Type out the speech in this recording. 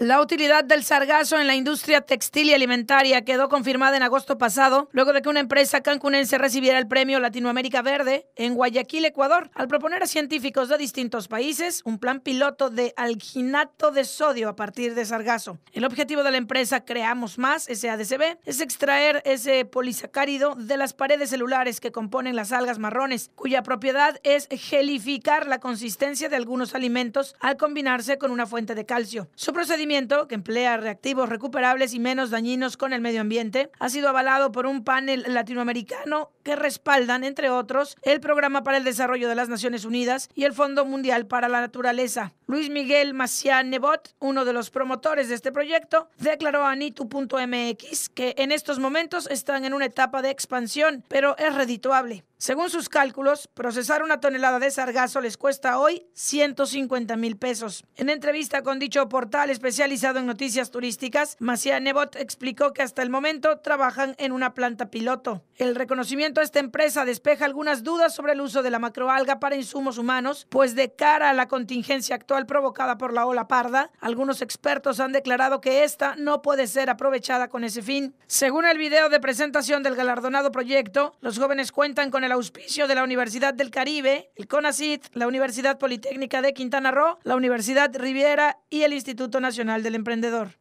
La utilidad del sargazo en la industria textil y alimentaria quedó confirmada en agosto pasado, luego de que una empresa cancunense recibiera el premio Latinoamérica Verde en Guayaquil, Ecuador, al proponer a científicos de distintos países un plan piloto de alginato de sodio a partir de sargazo. El objetivo de la empresa Creamos Más, SADCB, es extraer ese polisacárido de las paredes celulares que componen las algas marrones, cuya propiedad es gelificar la consistencia de algunos alimentos al combinarse con una fuente de calcio. Su procedimiento que emplea reactivos recuperables y menos dañinos con el medio ambiente, ha sido avalado por un panel latinoamericano que respaldan, entre otros, el Programa para el Desarrollo de las Naciones Unidas y el Fondo Mundial para la Naturaleza. Luis Miguel Macián Nebot, uno de los promotores de este proyecto, declaró a Nitu.mx que en estos momentos están en una etapa de expansión, pero es redituable. Según sus cálculos, procesar una tonelada de sargazo les cuesta hoy 150 mil pesos. En entrevista con dicho portal especializado en noticias turísticas, Maciá Nebot explicó que hasta el momento trabajan en una planta piloto. El reconocimiento a esta empresa despeja algunas dudas sobre el uso de la macroalga para insumos humanos, pues de cara a la contingencia actual provocada por la ola parda. Algunos expertos han declarado que esta no puede ser aprovechada con ese fin. Según el video de presentación del galardonado proyecto, los jóvenes cuentan con el auspicio de la Universidad del Caribe, el CONACIT, la Universidad Politécnica de Quintana Roo, la Universidad Riviera y el Instituto Nacional del Emprendedor.